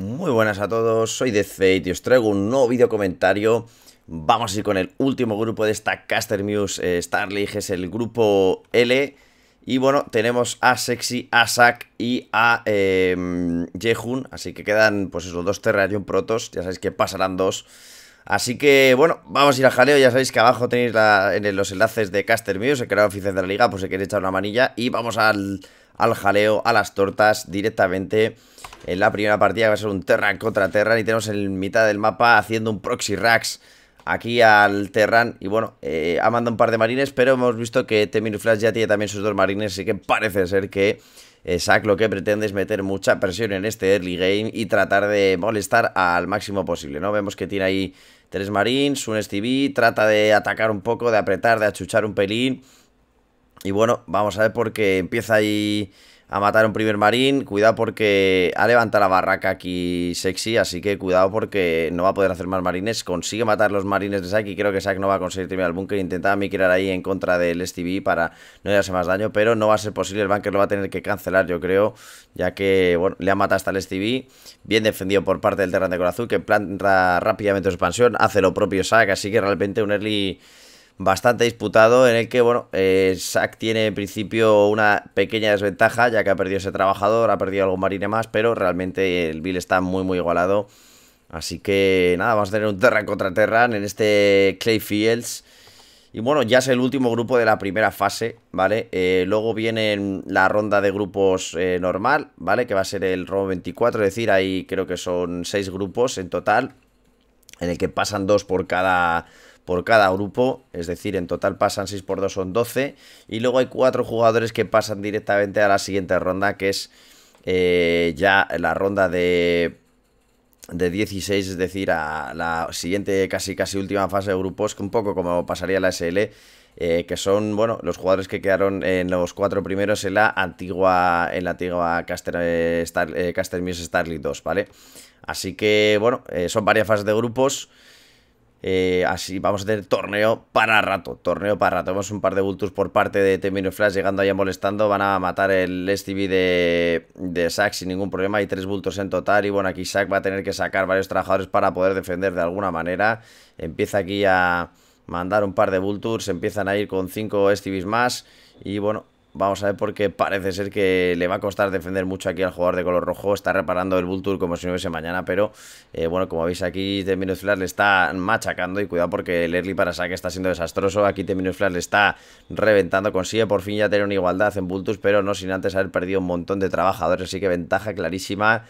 Muy buenas a todos, soy Fate y os traigo un nuevo video comentario. Vamos a ir con el último grupo de esta Caster Muse eh, Star League, es el grupo L. Y bueno, tenemos a Sexy, a Zack y a Jehun. Em, Así que quedan, pues esos dos Terrarium Protos. Ya sabéis que pasarán dos. Así que, bueno, vamos a ir a jaleo. Ya sabéis que abajo tenéis en los enlaces de Caster Muse, el creador oficial de la liga, por si queréis echar una manilla. Y vamos al al jaleo, a las tortas directamente en la primera partida va a ser un Terran contra Terran y tenemos en mitad del mapa haciendo un proxy racks aquí al Terran y bueno, eh, ha mandado un par de marines pero hemos visto que Temir Flash ya tiene también sus dos marines así que parece ser que eh, Zack lo que pretende es meter mucha presión en este early game y tratar de molestar al máximo posible, ¿no? Vemos que tiene ahí tres marines, un STV, trata de atacar un poco, de apretar, de achuchar un pelín y bueno, vamos a ver porque empieza ahí a matar un primer marín. Cuidado porque ha levantado la barraca aquí sexy, así que cuidado porque no va a poder hacer más marines. Consigue matar los marines de saki y creo que Saki no va a conseguir terminar el búnker. Intentaba mirar ahí en contra del STV para no darse más daño, pero no va a ser posible. El bunker lo va a tener que cancelar, yo creo, ya que bueno, le ha matado hasta el STV. Bien defendido por parte del Terran de Corazón, que planta rápidamente su expansión. Hace lo propio Saki, así que realmente un early bastante disputado en el que, bueno, eh, tiene en principio una pequeña desventaja ya que ha perdido ese trabajador, ha perdido algún marine más, pero realmente el Bill está muy muy igualado. Así que nada, vamos a tener un Terran contra Terran en este Clay Fields. Y bueno, ya es el último grupo de la primera fase, ¿vale? Eh, luego viene la ronda de grupos eh, normal, ¿vale? Que va a ser el robo 24, es decir, ahí creo que son seis grupos en total, en el que pasan dos por cada por cada grupo, es decir, en total pasan 6 por 2 son 12 y luego hay 4 jugadores que pasan directamente a la siguiente ronda que es eh, ya la ronda de, de 16, es decir, a la siguiente casi casi última fase de grupos, que un poco como pasaría la SL, eh, que son, bueno, los jugadores que quedaron en los cuatro primeros en la antigua, en la antigua Caster, eh, Star, 2, eh, ¿vale? Así que, bueno, son varias fases de grupos. Eh, así vamos a tener torneo para rato, torneo para rato. Vemos un par de bultos por parte de Temino Flash llegando allá molestando. Van a matar el STV de, de sin ningún problema. Hay tres bultos en total y bueno, aquí Sack va a tener que sacar varios trabajadores para poder defender de alguna manera. Empieza aquí a mandar un par de bultos, empiezan a ir con cinco STVs más y bueno, Vamos a ver porque parece ser que le va a costar defender mucho aquí al jugador de color rojo. Está reparando el bulto como si no hubiese mañana, pero eh, bueno, como veis aquí de Flash le está machacando y cuidado porque el early para saque está siendo desastroso. Aquí de Flash le está reventando. Consigue por fin ya tener una igualdad en bultus pero no sin antes haber perdido un montón de trabajadores. Así que ventaja clarísima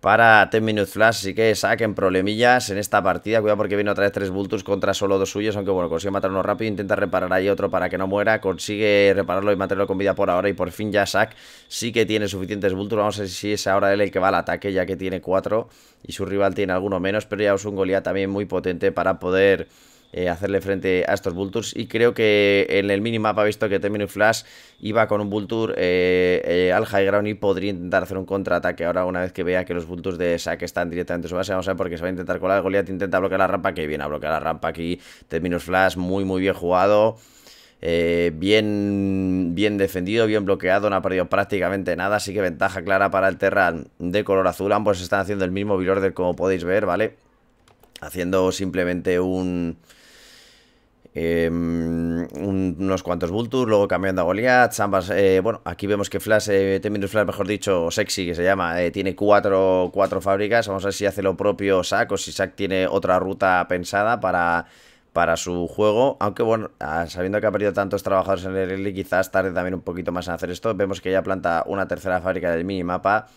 para 10 Minutes Flash. sí que saquen problemillas en esta partida. Cuidado porque viene otra vez tres bultos contra solo dos suyos. Aunque bueno, consigue matarlo rápido. Intenta reparar ahí otro para que no muera. Consigue repararlo y matarlo con vida por ahora. Y por fin ya Sack sí que tiene suficientes bultos, Vamos a ver si es ahora él el que va al ataque ya que tiene cuatro. Y su rival tiene alguno menos. Pero ya es un Goliath también muy potente para poder eh, hacerle frente a estos Vultures. Y creo que en el minimapa ha visto que Terminus Flash iba con un Vulture eh, eh, al high ground y podría intentar hacer un contraataque. Ahora, una vez que vea que los Vultures de saque están directamente en su base, vamos a ver porque se va a intentar con colar. Goliath intenta bloquear la rampa, que viene a bloquear la rampa aquí. Terminus Flash, muy, muy bien jugado. bien, bien defendido, bien bloqueado, no ha perdido prácticamente nada, así que ventaja clara para el Terran de color azul. Ambos están haciendo el mismo build order como podéis ver, ¿vale? Haciendo simplemente un, Em, unos cuantos bultos luego cambiando a Goliath, eh, bueno, aquí vemos que Flash, eh, Teminus Flash, mejor dicho, o Sexy, que se llama, eh, tiene cuatro, fábricas, vamos a ver si hace lo propio Sack o si Sack tiene otra ruta pensada para, para su juego, aunque bueno, ah, sabiendo que ha perdido tantos trabajadores en el early, quizás tarde también un poquito más en hacer esto, vemos que ya planta una tercera fábrica del minimapa, mapa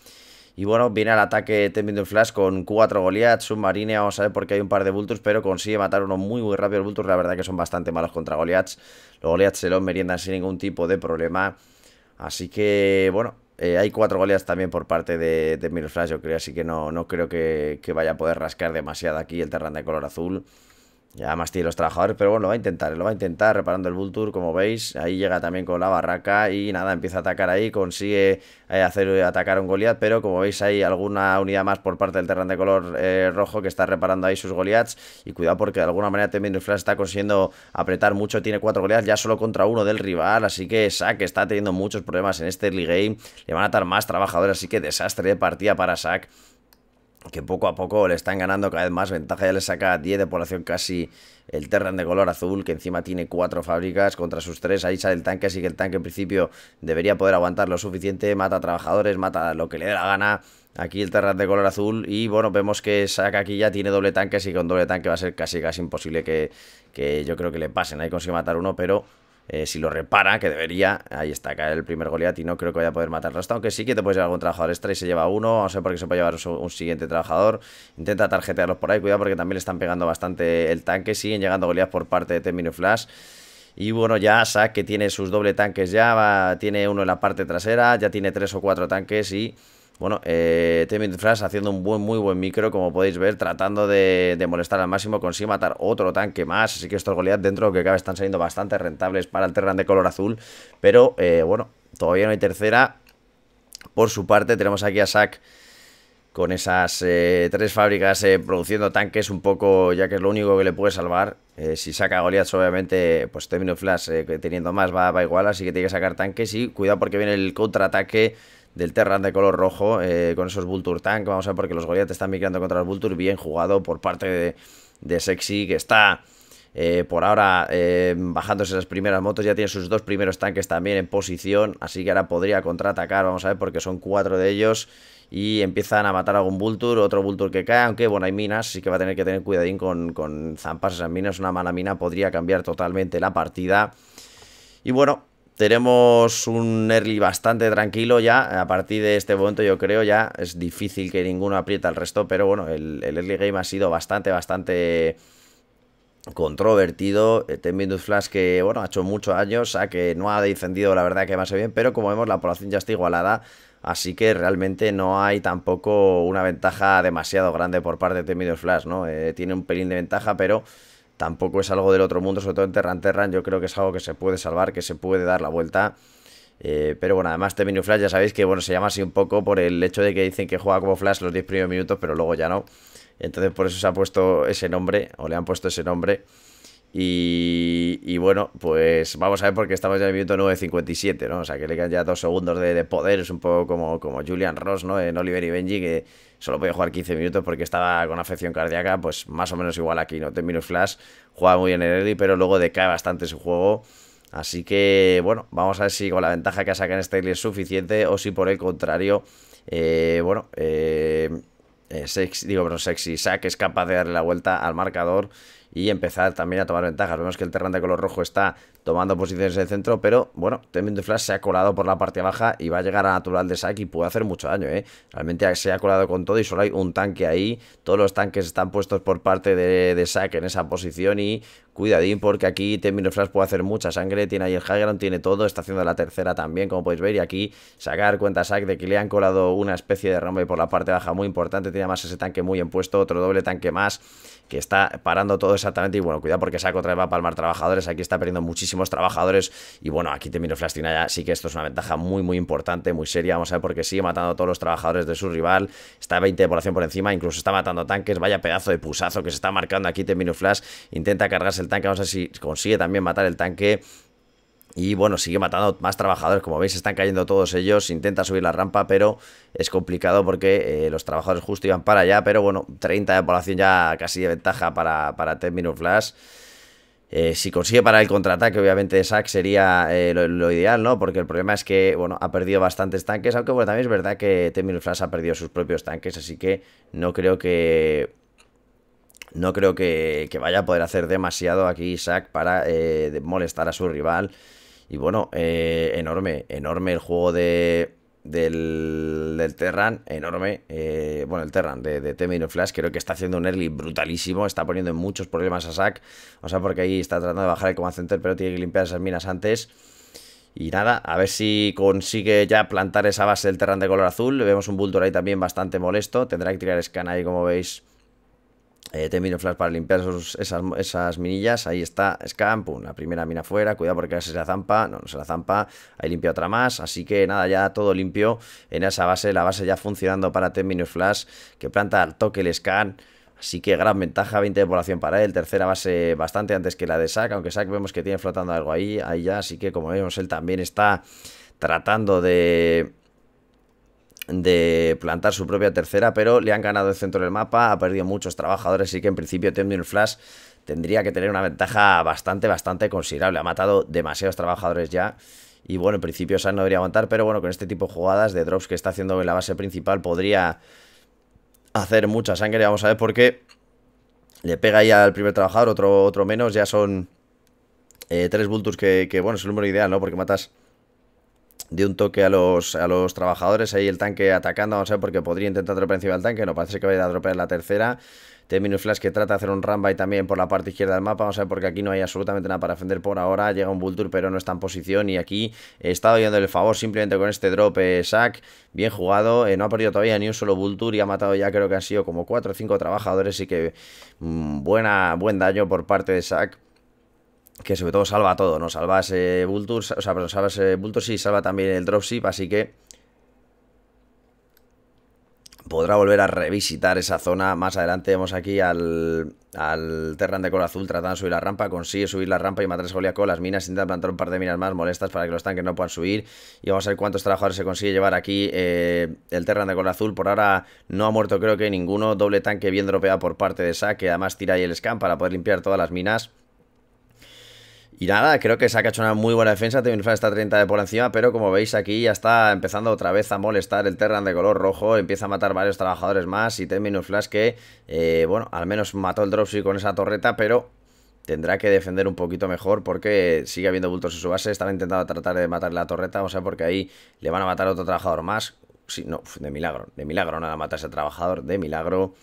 y bueno, viene al ataque el Flash con cuatro Goliaths, Submarine, vamos a ver qué hay un par de Vultures, pero consigue matar uno muy muy rápido. el Vultures la verdad que son bastante malos contra Goliaths. Los Goliaths se los meriendan sin ningún tipo de problema. Así que, bueno, eh, hay cuatro Goliaths también por parte de, de Flash, yo creo, así que no, no creo que, que, vaya a poder rascar demasiado aquí el terrán de color azul. Ya tiene los trabajadores, pero bueno, lo va a intentar, lo va a intentar reparando el Tour, como veis. Ahí llega también con la barraca y nada, empieza a atacar ahí, consigue eh, hacer eh, atacar a un Goliath, pero como veis hay alguna unidad más por parte del Terran de color eh, rojo que está reparando ahí sus Goliaths. Y cuidado porque de alguna manera también el Flash está consiguiendo apretar mucho, tiene cuatro Goliaths ya solo contra uno del rival, así que Sack está teniendo muchos problemas en este early game. Le van a atar más trabajadores, así que desastre de partida para Sack que poco a poco le están ganando cada vez más ventaja. Ya le saca 10 de población casi el Terran de color azul, que encima tiene 4 fábricas contra sus 3. Ahí sale el tanque, así que el tanque en principio debería poder aguantar lo suficiente. Mata a trabajadores, mata lo que le dé la gana. Aquí el Terran de color azul y bueno, vemos que saca aquí ya tiene doble tanque, así que con doble tanque va a ser casi casi imposible que, que yo creo que le pasen. Ahí consigue matar uno, pero eh, si lo repara, que debería, ahí está, cae el primer Goliat y no creo que vaya a poder matarlo. Hasta aunque sí que te puede llevar algún trabajador extra y se lleva uno, no sé por qué se puede llevar un, siguiente trabajador. Intenta tarjetearlos por ahí, cuidado porque también le están pegando bastante el tanque. Siguen llegando Goliath por parte de Termino Flash. Y bueno, ya Sack que tiene sus doble tanques ya, va, tiene uno en la parte trasera, ya tiene tres o cuatro tanques y bueno, eh, Flash haciendo un buen, muy buen micro, como podéis ver, tratando de, molestar al máximo, consigue matar otro tanque más, así que estos Goliath dentro lo que cabe están saliendo bastante rentables para el Terran de color azul, pero eh, bueno, todavía no hay tercera. Por su parte tenemos aquí a Sack con esas eh, tres fábricas eh, produciendo tanques un poco, ya que es lo único que le puede salvar. si saca Goliath, obviamente, pues término Flash teniendo más va, va, igual, así que tiene que sacar tanques y cuidado porque viene el contraataque del Terran de color rojo eh, con esos Vulture Tank. Vamos a ver porque los Goliath están migrando contra los Vulture. Bien jugado por parte de, Sexy que está... Eh, por ahora eh, bajándose las primeras motos, ya tiene sus dos primeros tanques también en posición, así que ahora podría contraatacar, vamos a ver, porque son cuatro de ellos y empiezan a matar a algún Vulture, otro Vulture que cae, aunque bueno, hay minas, así que va a tener que tener cuidadín con, con zampas esas minas, una mala mina podría cambiar totalmente la partida. Y bueno, tenemos un early bastante tranquilo ya. A partir de este momento, yo creo ya es difícil que ninguno aprieta al resto. Pero bueno, el, early game ha sido bastante, bastante controvertido. Ten Flash que, bueno, ha hecho muchos años, a que no ha defendido la verdad, que más bien. Pero como vemos, la población ya está igualada. Así que realmente no hay tampoco una ventaja demasiado grande por parte de Ten Flash, ¿no? Eh, tiene un pelín de ventaja, pero tampoco es algo del otro mundo, sobre todo en Terran Terran, yo creo que es algo que se puede salvar, que se puede dar la vuelta. Eh, pero bueno, además Teminu Flash ya sabéis que bueno, se llama así un poco por el hecho de que dicen que juega como Flash los 10 primeros minutos, pero luego ya no. Entonces por eso se ha puesto ese nombre, o le han puesto ese nombre. Y y bueno, pues vamos a ver porque estamos ya en el minuto 9.57, ¿no? O sea, que le quedan ya dos segundos de, poder. Es un poco como, como Julian Ross, ¿no? En Oliver y Benji, que solo podía jugar 15 minutos porque estaba con afección cardíaca, pues más o menos igual aquí, ¿no? Terminus Flash juega muy bien en early, pero luego decae bastante su juego. Así que, bueno, vamos a ver si con la ventaja que en este es suficiente o si por el contrario, eh, bueno, eh, eh digo, pero Sexy Sack es capaz de darle la vuelta al marcador y empezar también a tomar ventajas. Vemos que el Terran de color rojo está tomando posiciones en el centro, pero bueno, Temin Flash se ha colado por la parte baja y va a llegar a natural de Sack y puede hacer mucho daño, ¿eh? Realmente se ha colado con todo y solo hay un tanque ahí, todos los tanques están puestos por parte de, de en esa posición y cuidadín porque aquí Temin Flash puede hacer mucha sangre, tiene ahí el ground, tiene todo, está haciendo la tercera también, como podéis ver, y aquí sacar cuenta Sack de que le han colado una especie de rompe por la parte baja muy importante, tiene además ese tanque muy en otro doble tanque más que está parando todo exactamente y bueno, cuidado porque Sack otra vez va a palmar trabajadores, aquí está perdiendo muchísimo trabajadores. Y bueno, aquí Flash tiene ya sí que esto es una ventaja muy, muy importante, muy seria. Vamos a ver porque sigue matando a todos los trabajadores de su rival. Está 20 de población por encima, incluso está matando tanques. Vaya pedazo de pusazo que se está marcando aquí terminó Flash. Intenta cargarse el tanque, vamos a ver si consigue también matar el tanque. Y bueno, sigue matando más trabajadores, como veis están cayendo todos ellos, intenta subir la rampa, pero es complicado porque eh, los trabajadores justo iban para allá, pero bueno, 30 de población ya casi de ventaja para, para Flash. Eh, si consigue parar el contraataque, obviamente, de sería eh, lo, ideal, ¿no? Porque el problema es que, bueno, ha perdido bastantes tanques, aunque, bueno, también es verdad que Temil Flash ha perdido sus propios tanques, así que no creo que... No creo que, vaya a poder hacer demasiado aquí SAC para eh, molestar a su rival. Y bueno, enorme, enorme el juego de del, del Terran, enorme. Eh, bueno, el Terran de, de Temino Flash, creo que está haciendo un early brutalísimo. Está poniendo muchos problemas a SAC O sea, porque ahí está tratando de bajar el Command Center, pero tiene que limpiar esas minas antes. Y nada, a ver si consigue ya plantar esa base del Terran de color azul. Vemos un Bultor ahí también bastante molesto. Tendrá que tirar Scan ahí, como veis eh, flash para limpiar esas, minillas. Ahí está, scan, pum, la primera mina fuera. Cuidado porque se la zampa. No, no se la zampa. Ahí limpia otra más. Así que nada, ya todo limpio en esa base. La base ya funcionando para Terminus Flash. Que planta al toque el Scan. Así que gran ventaja, 20 de población para él. Tercera base bastante antes que la de SAC, Aunque SAC vemos que tiene flotando algo ahí. Ahí ya. Así que como vemos, él también está tratando de de plantar su propia tercera, pero le han ganado el centro del mapa, ha perdido muchos trabajadores, así que en principio el Flash tendría que tener una ventaja bastante, bastante considerable. Ha matado demasiados trabajadores ya. Y bueno, en principio San no debería aguantar, pero bueno, con este tipo de jugadas de drops que está haciendo en la base principal podría hacer mucha sangre. Vamos a ver por qué le pega ahí al primer trabajador, otro, otro menos. Ya son eh, tres bultos que, que, bueno, es el número ideal, ¿no? Porque matas de un toque a los, a los trabajadores. Ahí el tanque atacando, vamos a ver, porque podría intentar dropear encima del tanque. No, parece que vaya a droper dropear la tercera. T-minus Flash que trata de hacer un y también por la parte izquierda del mapa. Vamos a ver porque aquí no hay absolutamente nada para defender por ahora. Llega un Vulture pero no está en posición y aquí está yendo el favor simplemente con este drop eh, SAC, Bien jugado, eh, no ha perdido todavía ni un solo Vulture y ha matado ya creo que han sido como 4 o 5 trabajadores y que mm, buena, buen daño por parte de Sack que sobre todo salva todo, ¿no? Salva ese Vulturs, o sea, pero salva ese Vulturs y salva también el Dropship, así que podrá volver a revisitar esa zona. Más adelante vemos aquí al, al Terran de color azul tratando de subir la rampa. Consigue subir la rampa y matar a con las minas. Intenta plantar un par de minas más molestas para que los tanques no puedan subir. Y vamos a ver cuántos trabajadores se consigue llevar aquí eh, el Terran de color azul. Por ahora no ha muerto creo que ninguno. Doble tanque bien dropeado por parte de Sa, que además tira ahí el scan para poder limpiar todas las minas. Y nada, creo que se ha hecho una muy buena defensa. Flash está 30 de por encima, pero como veis aquí ya está empezando otra vez a molestar el Terran de color rojo. Empieza a matar varios trabajadores más. Y Terminus Flash que, eh, bueno, al menos mató el Dropsy con esa torreta, pero tendrá que defender un poquito mejor porque sigue habiendo bultos en su base. están intentando tratar de matar la torreta, o sea, porque ahí le van a matar otro trabajador más. Sí, no, de milagro, de milagro no mata ese trabajador, de milagro.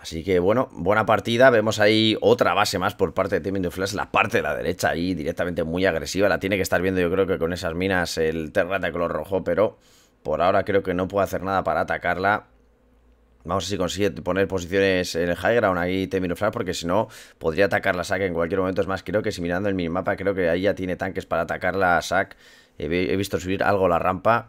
Así que bueno, buena partida. Vemos ahí otra base más por parte de Teminoflash, La parte de la derecha ahí directamente muy agresiva. La tiene que estar viendo yo creo que con esas minas el Terrata de color rojo. Pero por ahora creo que no puede hacer nada para atacarla. Vamos a ver si consigue poner posiciones en el high ground ahí Teminoflash, Flash, porque si no, podría atacar la SAC en cualquier momento. Es más, creo que si mirando el minimapa, creo que ahí ya tiene tanques para atacar la SAC. He, visto subir algo la rampa.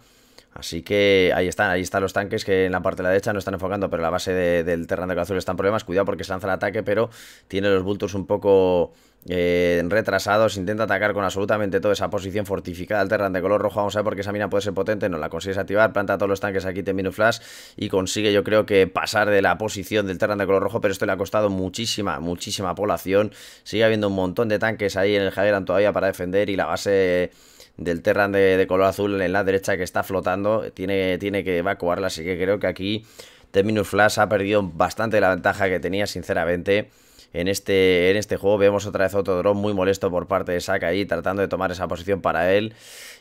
Así que ahí están, ahí están los tanques que en la parte de la derecha no están enfocando, pero la base del Terran de color azul está en problemas. Cuidado porque se lanza el ataque, pero tiene los bultos un poco eh, retrasados. Intenta atacar con absolutamente toda esa posición fortificada. del Terran de color rojo, vamos a ver porque esa mina puede ser potente. No la consigues activar, planta todos los tanques aquí, termino flash y consigue yo creo que pasar de la posición del Terran de color rojo, pero esto le ha costado muchísima, muchísima población. Sigue habiendo un montón de tanques ahí en el jaderan todavía para defender y la base del Terran de, color azul en la derecha que está flotando, tiene, tiene que evacuarla, así que creo que aquí Terminus Flash ha perdido bastante la ventaja que tenía, sinceramente. En este, en este juego vemos otra vez otro drone muy molesto por parte de Saka ahí, tratando de tomar esa posición para él.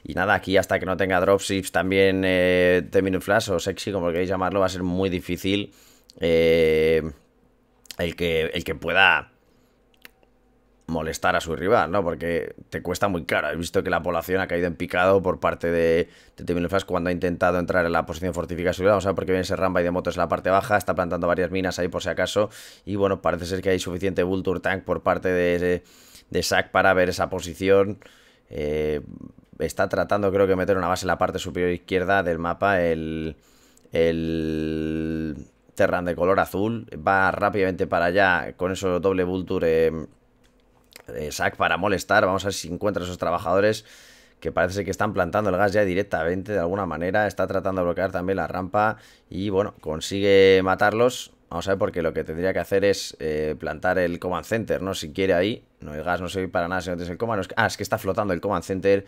Y nada, aquí hasta que no tenga dropships también eh, Terminus Flash o Sexy, como queréis llamarlo, va a ser muy difícil eh, el, que, el que pueda molestar a su rival, ¿no? Porque te cuesta muy caro. He visto que la población ha caído en picado por parte de, de cuando ha intentado entrar en la posición fortificada. Vamos a ver por qué viene ese rampa y de motos en la parte baja. Está plantando varias minas ahí por si acaso. Y bueno, parece ser que hay suficiente Vulture Tank por parte de, de Sack para ver esa posición. Eh, está tratando, creo que, meter una base en la parte superior izquierda del mapa. El... el Terran de color azul, va rápidamente para allá con esos doble Vulture Sack eh, para molestar. Vamos a ver si encuentra a esos trabajadores que parece que están plantando el gas ya directamente de alguna manera. Está tratando de bloquear también la rampa y bueno, consigue matarlos. Vamos a ver, porque lo que tendría que hacer es eh, plantar el command center, ¿no? Si quiere ahí. No, hay gas no sirve para nada si no tienes el command. Ah, es que está flotando el command center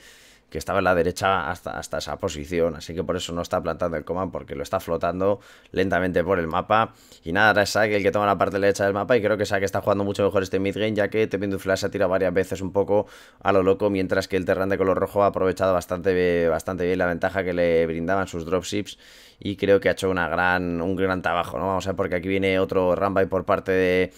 que estaba en la derecha hasta, hasta esa posición, así que por eso no está plantando el Coman, porque lo está flotando lentamente por el mapa. Y nada, ahora es el que toma la parte derecha del mapa, y creo que Sag está jugando mucho mejor este mid game ya que Tepindo Flash ha tirado varias veces un poco a lo loco, mientras que el Terran de color rojo ha aprovechado bastante, bastante bien la ventaja que le brindaban sus dropships y creo que ha hecho una gran, un gran trabajo, ¿no? Vamos a ver porque aquí viene otro Rambai por parte de,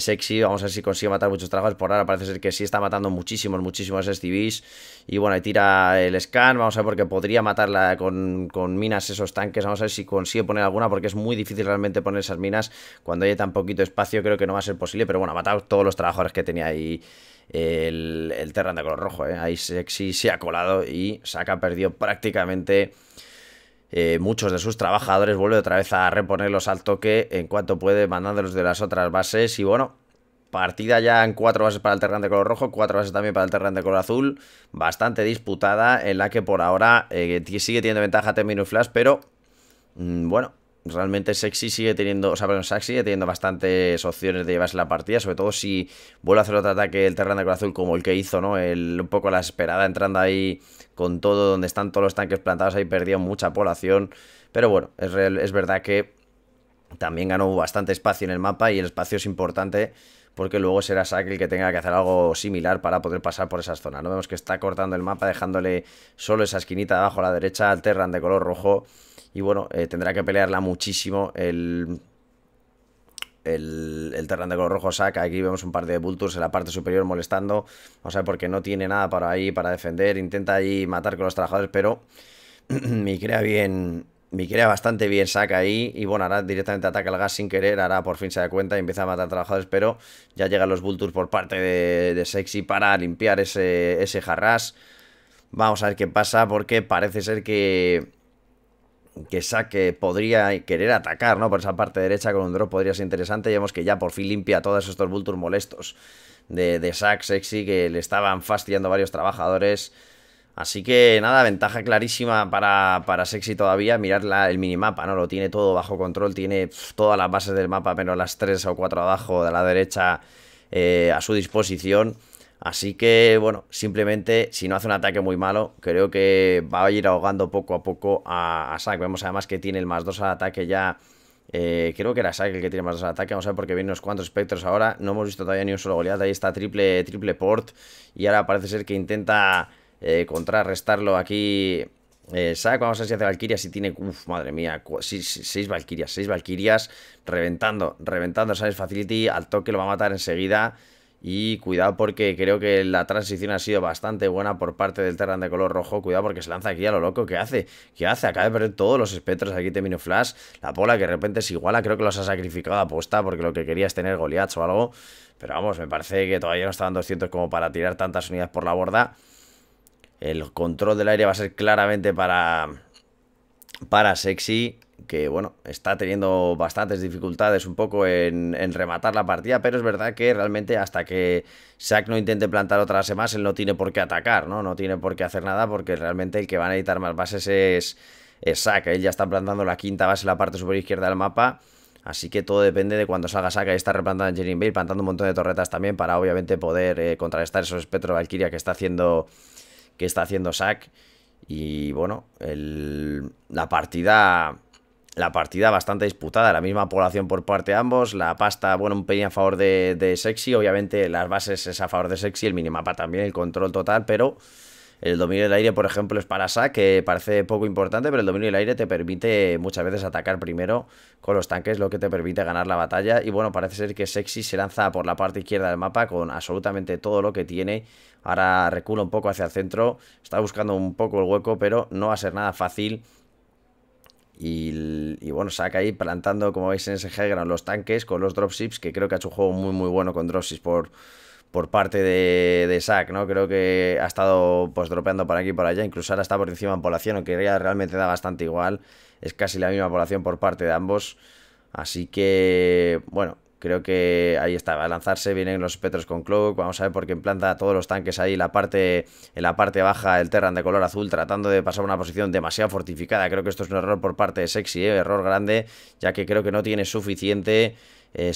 Sexy, vamos a ver si consigue matar muchos trabajadores, por ahora parece ser que sí está matando muchísimos, muchísimos STVs y bueno, ahí tira el scan, vamos a ver porque podría matarla con, minas esos tanques, vamos a ver si consigue poner alguna porque es muy difícil realmente poner esas minas cuando hay tan poquito espacio, creo que no va a ser posible, pero bueno, ha matado todos los trabajadores que tenía ahí el, el Terran de color rojo. ¿eh? Ahí Sexy se ha colado y saca perdido prácticamente eh, muchos de sus trabajadores vuelven otra vez a reponerlos al toque en cuanto puede, mandándolos de las otras bases. Y bueno, partida ya en cuatro bases para el Terran de color rojo, cuatro bases también para el Terran de color azul. Bastante disputada, en la que por ahora eh, sigue teniendo ventaja terminus Flash, pero mm, bueno, realmente Sexy sigue teniendo, o sea, teniendo bastantes opciones de llevarse la partida, sobre todo si vuelve a hacer otro ataque el terreno de Azul como el que hizo, ¿no? El, un poco la esperada entrando ahí con todo, donde están todos los tanques plantados, ahí perdió mucha población, pero bueno, es, es verdad que también ganó bastante espacio en el mapa y el espacio es importante porque luego será Sack el que tenga que hacer algo similar para poder pasar por esa zona. No vemos que está cortando el mapa, dejándole solo esa esquinita abajo a la derecha al Terran de color rojo. Y bueno, eh, tendrá que pelearla muchísimo el, el, Terran de color rojo Sack. Aquí vemos un par de Vultures en la parte superior molestando. Vamos a ver porque no tiene nada para ahí para defender. Intenta ahí matar con los trabajadores, pero me crea bien crea bastante bien saca ahí y bueno, ahora directamente ataca el gas sin querer, ahora por fin se da cuenta y empieza a matar trabajadores, pero ya llegan los Vultures por parte de, Sexy para limpiar ese, ese jarrás. Vamos a ver qué pasa porque parece ser que que saque eh, podría querer atacar, ¿no? Por esa parte derecha con un drop podría ser interesante. Y vemos que ya por fin limpia todos estos Vultures molestos de, de Sack Sexy que le estaban fastidiando varios trabajadores. Así que nada, ventaja clarísima para, Sexy todavía, mirar el minimapa, ¿no? Lo tiene todo bajo control, tiene todas las bases del mapa, menos las tres o cuatro abajo de la derecha eh, a su disposición. Así que, bueno, simplemente si no hace un ataque muy malo, creo que va a ir ahogando poco a poco a, a Sack. Vemos además que tiene el más dos al ataque ya. Eh, creo que era Sack el que tiene más 2 al ataque. Vamos a ver porque vienen unos cuantos espectros ahora. No hemos visto todavía ni un solo goleado. Ahí está triple, triple port. Y ahora parece ser que intenta eh, contrarrestarlo aquí. Eh, vamos a ver si hace Valkyria, si tiene... Uf, madre mía, 6 Valkyrias, 6 Valkyrias reventando, reventando sabes, Facility, al toque lo va a matar enseguida. Y cuidado porque creo que la transición ha sido bastante buena por parte del Terran de color rojo. Cuidado porque se lanza aquí a lo loco. ¿Qué hace? ¿Qué hace? Acaba de perder todos los espectros. Aquí Temino Flash. La pola que de repente Es iguala. Creo que los ha sacrificado apuesta aposta porque lo que quería es tener Goliath o algo. Pero vamos, me parece que todavía no estaban 200 como para tirar tantas unidades por la borda. El control del aire va a ser claramente para, para Sexy, que bueno, está teniendo bastantes dificultades un poco en, rematar la partida, pero es verdad que realmente hasta que Sack no intente plantar otra base más, él no tiene por qué atacar, ¿no? No tiene por qué hacer nada porque realmente el que va a necesitar más bases es, es Sack. Él ya está plantando la quinta base en la parte superior izquierda del mapa. Así que todo depende de cuando salga Saca y está replantando Angeline Bale, plantando un montón de torretas también para obviamente poder eh, contrarrestar esos espectros Valkyria que está haciendo que está haciendo Sack. Y bueno, la partida. La partida bastante disputada, la misma población por parte de ambos, la pasta, bueno, un pelín a favor de, Sexy, obviamente las bases es a favor de Sexy, el minimapa también, el control total, pero el dominio del aire, por ejemplo, es para Sa, que parece poco importante, pero el dominio del aire te permite muchas veces atacar primero con los tanques, lo que te permite ganar la batalla. Y bueno, parece ser que Sexy se lanza por la parte izquierda del mapa con absolutamente todo lo que tiene Ahora recula un poco hacia el centro. Está buscando un poco el hueco, pero no va a ser nada fácil. Y, bueno, saca ahí plantando, como veis en ese Hegel, los tanques con los dropships, que creo que ha hecho un juego muy, muy bueno con dropships por, por parte de, de ¿no? Creo que ha estado pues dropeando por aquí y por allá, incluso ahora está por encima en población, aunque realmente da bastante igual, es casi la misma población por parte de ambos. Así que, bueno, Creo que ahí está, va a lanzarse, vienen los Petros con Cloak, vamos a ver por qué implanta todos los tanques ahí, la parte, en la parte baja el Terran de color azul, tratando de pasar una posición demasiado fortificada. Creo que esto es un error por parte de Sexy, ¿eh? error grande, ya que creo que no tiene suficiente... Eh,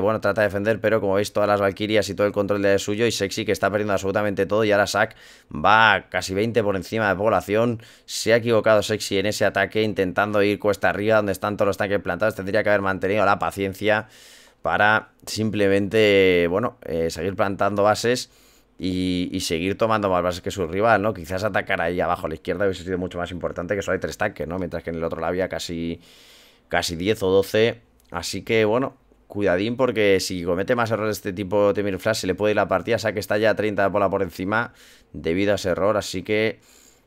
bueno, trata de defender, pero como veis, todas las Valkyrias y todo el control de suyo. Y Sexy que está perdiendo absolutamente todo. Y ahora Sack va casi 20 por encima de población. Se ha equivocado Sexy en ese ataque, intentando ir cuesta arriba, donde están todos los tanques plantados. Tendría que haber mantenido la paciencia para simplemente, bueno, eh, seguir plantando bases y, seguir tomando más bases que su rival, ¿no? Quizás atacar ahí abajo a la izquierda hubiese sido mucho más importante que solo hay tres tanques, ¿no? Mientras que en el otro lado había casi, casi 10 o 12. Así que, bueno, cuidadín porque si comete más errores de este tipo Temir Flash se le puede ir la partida, o sea que está ya 30 de bola por encima debido a ese error, así que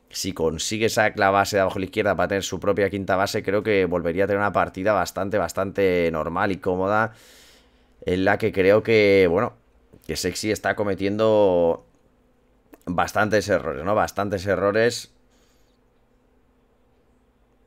si consigue la base de abajo a la izquierda para tener su propia quinta base, creo que volvería a tener una partida bastante, bastante normal y cómoda en la que creo que, bueno, que Sexy está cometiendo bastantes errores, ¿no? Bastantes errores.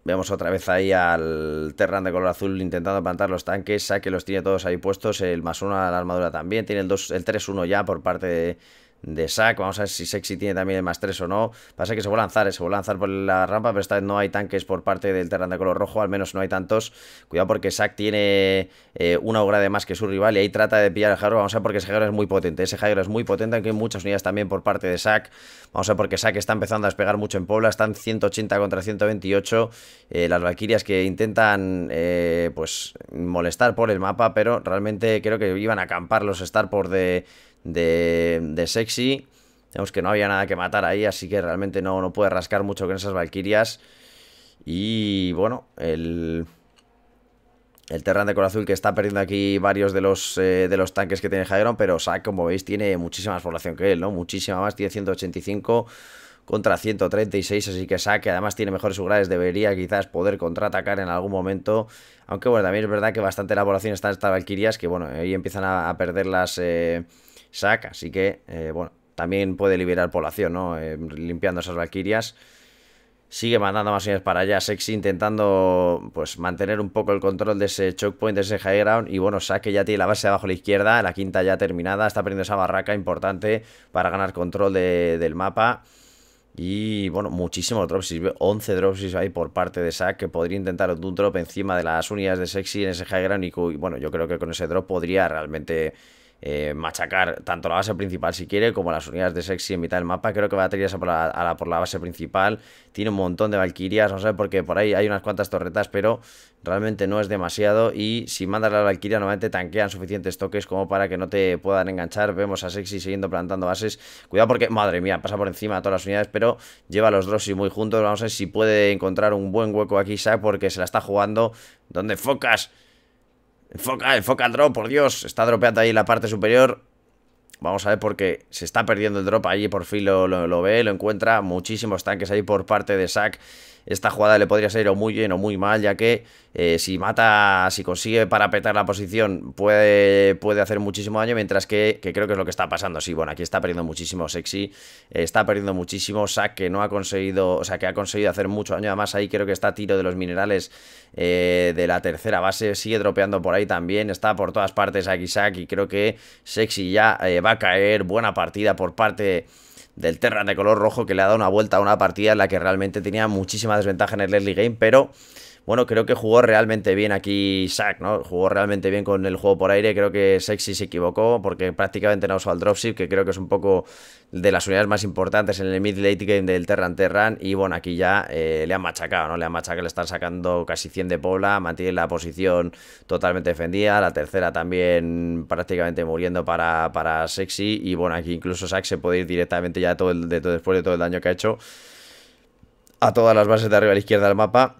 Vemos otra vez ahí al Terran de color azul intentando plantar los tanques. Saque los tiene todos ahí puestos. El más uno a la armadura también. Tiene el, el 3-1 ya por parte de, de sac. Vamos a ver si Sexy tiene también el más 3 o no. Pasa que se va a lanzar, eh, se va a lanzar por la rampa, pero esta vez no hay tanques por parte del Terran de color rojo, al menos no hay tantos. Cuidado porque sac tiene eh, una obra de más que su rival y ahí trata de pillar al jairo Vamos a ver porque ese Jairo es muy potente. Ese jairo es muy potente, aunque hay muchas unidades también por parte de sac. Vamos a ver porque sac está empezando a despegar mucho en Puebla. Están 180 contra 128. Eh, las Valkyrias que intentan pues molestar por el mapa, pero realmente creo que iban a acampar los por de de, sexy. Digamos que no había nada que matar ahí, así que realmente no, no puede rascar mucho con esas valquirias Y bueno, el, el Terran de Corazul que está perdiendo aquí varios de los, eh, de los tanques que tiene Jadron, pero Sack, como veis, tiene muchísima más población que él, ¿no? Muchísima más, tiene 185 contra 136, así que Sack, además tiene mejores lugares, debería quizás poder contraatacar en algún momento, aunque bueno, también es verdad que bastante la población está en estas valquirias que bueno, ahí empiezan a, perder las... Eh, saca, así que, eh, bueno, también puede liberar población, ¿no? Eh, limpiando esas valquirias. Sigue mandando más unidades para allá, Sexy intentando pues mantener un poco el control de ese choke point, de ese high ground. Y bueno, Saque ya tiene la base abajo a la izquierda, la quinta ya terminada, está perdiendo esa barraca importante para ganar control del mapa. Y bueno, muchísimos dropsis, 11 dropsis ahí por parte de Sack que podría intentar un drop encima de las unidades de Sexy en ese high ground y bueno, yo creo que con ese drop podría realmente eh, machacar tanto la base principal si quiere como las unidades de sexy en mitad del mapa. Creo que va a tener por la, a por la base principal. Tiene un montón de valquirias, no sé, porque por ahí hay unas cuantas torretas, pero realmente no es demasiado. Y si mandas la valquiria, normalmente tanquean suficientes toques como para que no te puedan enganchar. Vemos a Sexy siguiendo plantando bases. Cuidado porque, madre mía, pasa por encima de todas las unidades, pero lleva a los Drossi muy juntos. Vamos a ver si puede encontrar un buen hueco aquí, Sack, porque se la está jugando. ¿Dónde focas? Enfoca, enfoca el drop, por Dios. Está dropeando ahí en la parte superior. Vamos a ver porque se está perdiendo el drop allí. Por fin lo, ve, lo encuentra. Muchísimos tanques ahí por parte de Zack esta jugada le podría salir o muy bien o muy mal, ya que eh, si mata, si consigue parapetar la posición, puede, puede hacer muchísimo daño, mientras que, creo que es lo que está pasando. Sí, bueno, aquí está perdiendo muchísimo Sexy, está perdiendo muchísimo Sack, que no ha conseguido, o sea, que ha conseguido hacer mucho daño. Además, ahí creo que está tiro de los minerales eh, de la tercera base, sigue dropeando por ahí también, está por todas partes aquí Sack y creo que Sexy ya eh, va a caer, buena partida por parte del Terran de color rojo que le ha dado una vuelta a una partida en la que realmente tenía muchísima desventaja en el early game, pero bueno, creo que jugó realmente bien aquí Sack, ¿no? Jugó realmente bien con el juego por aire, creo que Sexy se equivocó porque prácticamente no usó el dropship, que creo que es un poco de las unidades más importantes en el mid-late game del Terran Terran, y bueno, aquí ya eh, le han machacado, ¿no? Le han machacado, le están sacando casi 100 de Pobla, mantiene la posición totalmente defendida, la tercera también prácticamente muriendo para, para Sexy, y bueno, aquí incluso Sack se puede ir directamente ya todo el, de, después de todo el daño que ha hecho a todas las bases de arriba a la izquierda del mapa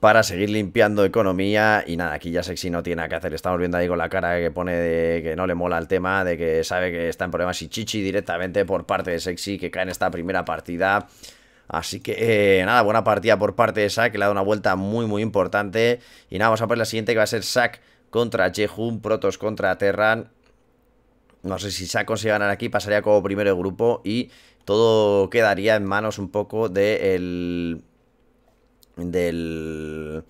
para seguir limpiando economía y nada, aquí ya Sexy no tiene nada que hacer, estamos viendo ahí con la cara que pone de que no le mola el tema, de que sabe que está en problemas y Chichi directamente por parte de Sexy que cae en esta primera partida. Así que eh, nada, buena partida por parte de Sack, que le ha dado una vuelta muy muy importante. Y nada, vamos a ver la siguiente que va a ser Sack contra Jehun, Protos contra Terran. No sé si Sack consigue ganar aquí, pasaría como primero de grupo y todo quedaría en manos un poco del del,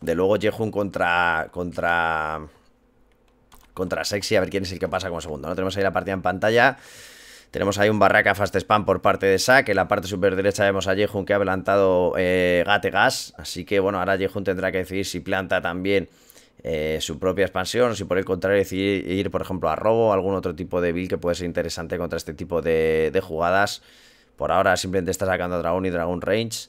de luego Jehun contra, contra, contra Sexy, a ver quién es el que pasa como segundo, ¿no? Tenemos ahí la partida en pantalla. Tenemos ahí un barraca fast spam por parte de Sack. En la parte super derecha vemos a Jehun que ha plantado Gategas eh, Gate Gas. Así que bueno, ahora Jehun tendrá que decidir si planta también eh, su propia expansión, O si por el contrario decidir ir, por ejemplo, a robo o algún otro tipo de build que puede ser interesante contra este tipo de, de jugadas. Por ahora simplemente está sacando a Dragón y Dragon Range.